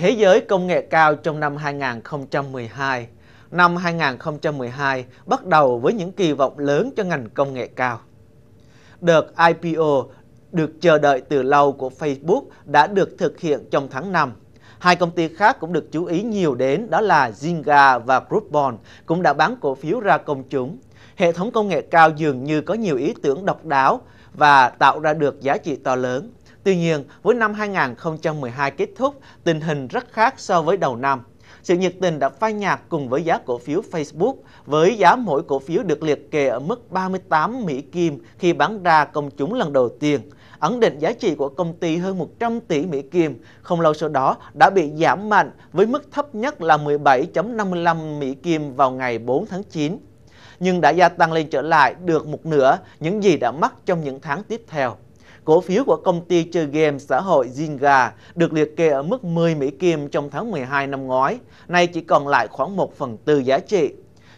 Thế giới công nghệ cao trong năm 2012 Năm 2012 bắt đầu với những kỳ vọng lớn cho ngành công nghệ cao. Đợt IPO được chờ đợi từ lâu của Facebook đã được thực hiện trong tháng 5. Hai công ty khác cũng được chú ý nhiều đến đó là Zynga và Groupon cũng đã bán cổ phiếu ra công chúng. Hệ thống công nghệ cao dường như có nhiều ý tưởng độc đáo và tạo ra được giá trị to lớn. Tuy nhiên, với năm 2012 kết thúc, tình hình rất khác so với đầu năm. Sự nhiệt tình đã phai nhạt cùng với giá cổ phiếu Facebook, với giá mỗi cổ phiếu được liệt kê ở mức 38 Mỹ Kim khi bán ra công chúng lần đầu tiên. Ấn định giá trị của công ty hơn 100 tỷ Mỹ Kim, không lâu sau đó đã bị giảm mạnh với mức thấp nhất là 17.55 Mỹ Kim vào ngày 4 tháng 9 nhưng đã gia tăng lên trở lại được một nửa những gì đã mắc trong những tháng tiếp theo cổ phiếu của công ty chơi game xã hội Zynga được liệt kê ở mức 10 Mỹ Kim trong tháng 12 năm ngoái, nay chỉ còn lại khoảng 1 phần tư giá trị.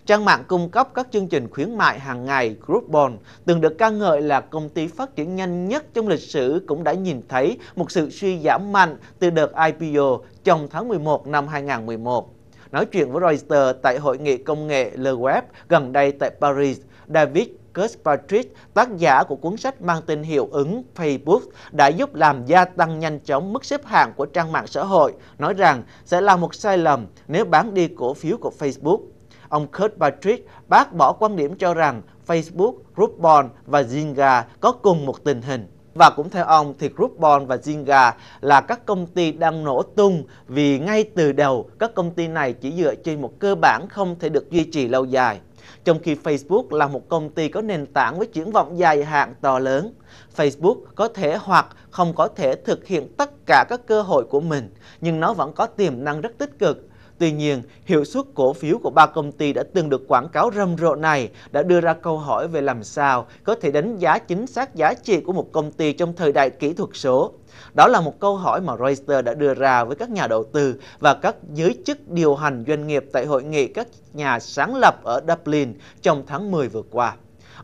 Trang mạng cung cấp các chương trình khuyến mại hàng ngày Groupon từng được ca ngợi là công ty phát triển nhanh nhất trong lịch sử cũng đã nhìn thấy một sự suy giảm mạnh từ đợt IPO trong tháng 11 năm 2011. Nói chuyện với Reuters tại Hội nghị Công nghệ Le Web gần đây tại Paris, David Kirkpatrick, tác giả của cuốn sách mang tên hiệu ứng Facebook, đã giúp làm gia tăng nhanh chóng mức xếp hạng của trang mạng xã hội, nói rằng sẽ là một sai lầm nếu bán đi cổ phiếu của Facebook. Ông Kirkpatrick bác bỏ quan điểm cho rằng Facebook, Groupon và Zynga có cùng một tình hình. Và cũng theo ông thì Groupon và Zynga là các công ty đang nổ tung vì ngay từ đầu các công ty này chỉ dựa trên một cơ bản không thể được duy trì lâu dài. Trong khi Facebook là một công ty có nền tảng với triển vọng dài hạn to lớn, Facebook có thể hoặc không có thể thực hiện tất cả các cơ hội của mình, nhưng nó vẫn có tiềm năng rất tích cực Tuy nhiên, hiệu suất cổ phiếu của ba công ty đã từng được quảng cáo rầm rộ này đã đưa ra câu hỏi về làm sao có thể đánh giá chính xác giá trị của một công ty trong thời đại kỹ thuật số. Đó là một câu hỏi mà Reuters đã đưa ra với các nhà đầu tư và các giới chức điều hành doanh nghiệp tại hội nghị các nhà sáng lập ở Dublin trong tháng 10 vừa qua.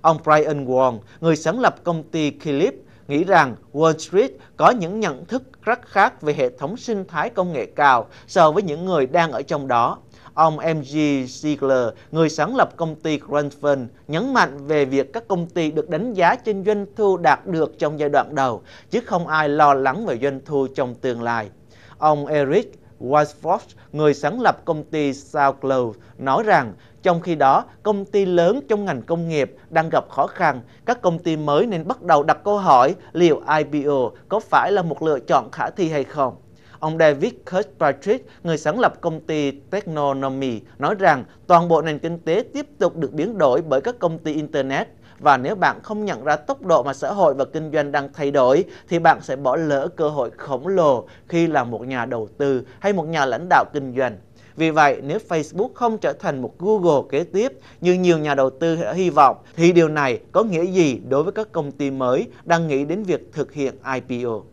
Ông Brian Wong, người sáng lập công ty Clip, nghĩ rằng Wall Street có những nhận thức rất khác về hệ thống sinh thái công nghệ cao so với những người đang ở trong đó. Ông mg g người sáng lập công ty Grundfund, nhấn mạnh về việc các công ty được đánh giá trên doanh thu đạt được trong giai đoạn đầu, chứ không ai lo lắng về doanh thu trong tương lai. Ông Eric Weisford, người sáng lập công ty SoundCloud, nói rằng trong khi đó, công ty lớn trong ngành công nghiệp đang gặp khó khăn, các công ty mới nên bắt đầu đặt câu hỏi liệu IPO có phải là một lựa chọn khả thi hay không. Ông David Kirkpatrick, người sáng lập công ty Technonomy, nói rằng toàn bộ nền kinh tế tiếp tục được biến đổi bởi các công ty Internet và nếu bạn không nhận ra tốc độ mà xã hội và kinh doanh đang thay đổi thì bạn sẽ bỏ lỡ cơ hội khổng lồ khi là một nhà đầu tư hay một nhà lãnh đạo kinh doanh. Vì vậy, nếu Facebook không trở thành một Google kế tiếp như nhiều nhà đầu tư đã hy vọng, thì điều này có nghĩa gì đối với các công ty mới đang nghĩ đến việc thực hiện IPO?